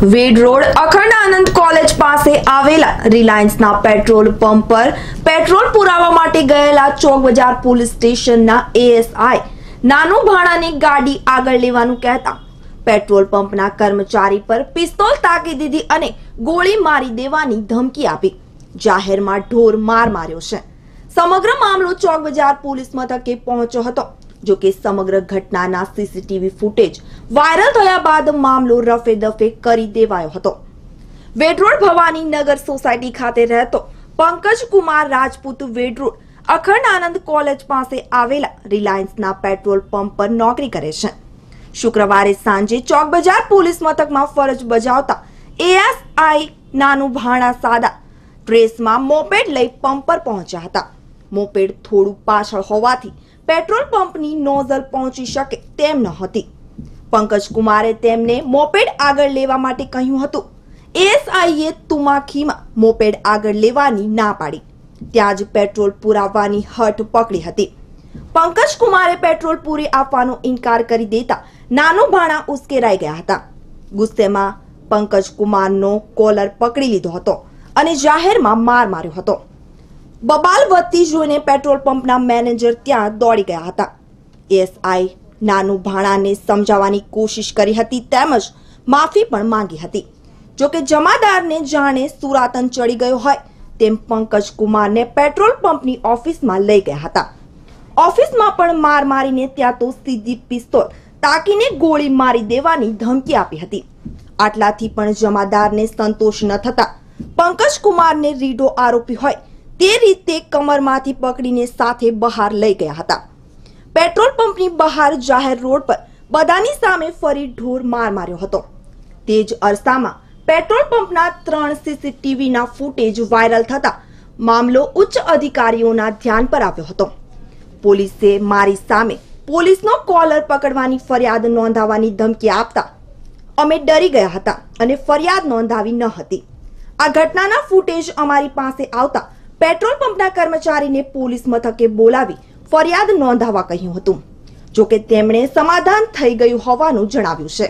વેડ road અખંડ આનંદ college પાસે આવેલા રિલાયન્સના પેટ્રોલ પંપ પર પેટ્રોલ પુરાવા માટે ગયેલા ચોક બજાર પોલીસ સ્ટેશનના એએસઆઈ નાનું ભાડાની ગાડી આગળ લેવાનું કહેતા પેટ્રોલ પંપના કર્મચારી પર પિસ્તોલ તાકી દીધી અને ગોળી મારી દેવાની ધમકી આપી જાહેરમાં ઢોર માર માર્યો છે સમગ્ર મામલો ચોક બજાર પોલીસ મથકે પહોંચ્યો હતો જો કે સમગ્ર ઘટનાના સીસીટીવી ફૂટેજ વાયરલ થયા બાદ મામલો રફે દફે કરી દેવાયો હતો વેડરોડ ભવાની નગર સોસાયટી ખાતે રહેતો પંકજ રાજપૂત વેડરોડ અખંડ આનંદ કોલેજ પાસે આવેલા રિલાયન્સના પેટ્રોલ પંપ પર નોકરી કરે છે શુક્રવારે સાંજે ચોક બજાર પોલીસ મથકમાં ફરજ બજાવતા એએસઆઈ નાનું ભાણા સાદા ડ્રેસમાં મોપેડ લઈ પંપ પર પહોંચ્યા હતા મોપેડ થોડું પાછળ હોવાથી પેટ્રોલ પંપની નોઝલ પહોંચી શકે તેમ ન હતી પંકજ કુમારે તેમને મોપેડ આગળ લેવા માટે કહ્યું હતું એએસઆઈએ તુમાખીમાં મોપેડ આગળ લેવાની ના પાડી ત્યાં જ પેટ્રોલ પુરાવવાની હઠ પકડી હતી પંકજ કુમારે પેટ્રોલ પૂરી આપવાનો ઇનકાર કરી દેતા નાનો ભાણા ઉશ્કેરાઈ ગયા હતા ગુસ્સેમાં પંકજ કુમારનો કોલર પકડી લીધો હતો અને જાહેરમાં માર માર્યો હતો બબાલ વધતી જોઈને પેટ્રોલ પંપના મેનેજર ત્યાં દોડી ગયા હતા એએસઆઈ નાનું ભાણાને સમજાવવાની કોશિશ કરી હતી તેમજ માફી પણ માંગી હતી જોકે જમાદારને જાણે સુરાતન ચડી ગયો હોય તેમ પંકજ કુમારને પેટ્રોલ પંપની ઓફિસમાં લઈ ગયા હતા ઓફિસમાં પણ માર મારીને ત્યાં તો સીધી પિસ્તોલ તાકીને ગોળી મારી દેવાની ધમકી આપી હતી આટલાથી પણ જમાદારને સંતોષ ન થતા પંકજ કુમારને રીઢો આરોપી હોય તે રીતે કમરમાંથી પકડીને સાથે બહાર લઈ ગયા હતા પેટ્રોલ પંપની બહાર જાહેર રોડ પર બધાની સામે ફરી ઢોર માર માર્યો હતો તે જ અરસામાં પેટ્રોલ પંપના ત્રણ સીસીટીવીના ફૂટેજ વાયરલ થતા મામલો ઉચ્ચ અધિકારીઓના ધ્યાન પર આવ્યો હતો પોલીસે મારી સામે પોલીસનો કોલર પકડવાની ફરિયાદ નોંધાવવાની ધમકી આપતા અમે ડરી ગયા હતા અને ફરિયાદ નોંધાવી ન હતી આ ઘટનાના ફૂટેજ અમારી પાસે આવતા પેટ્રોલ પંપના કર્મચારીને પોલીસ મથકે બોલાવી ફરિયાદ નોંધાવવા કહ્યું હતું જોકે તેમણે સમાધાન થઈ ગયું હોવાનું જણાવ્યું છે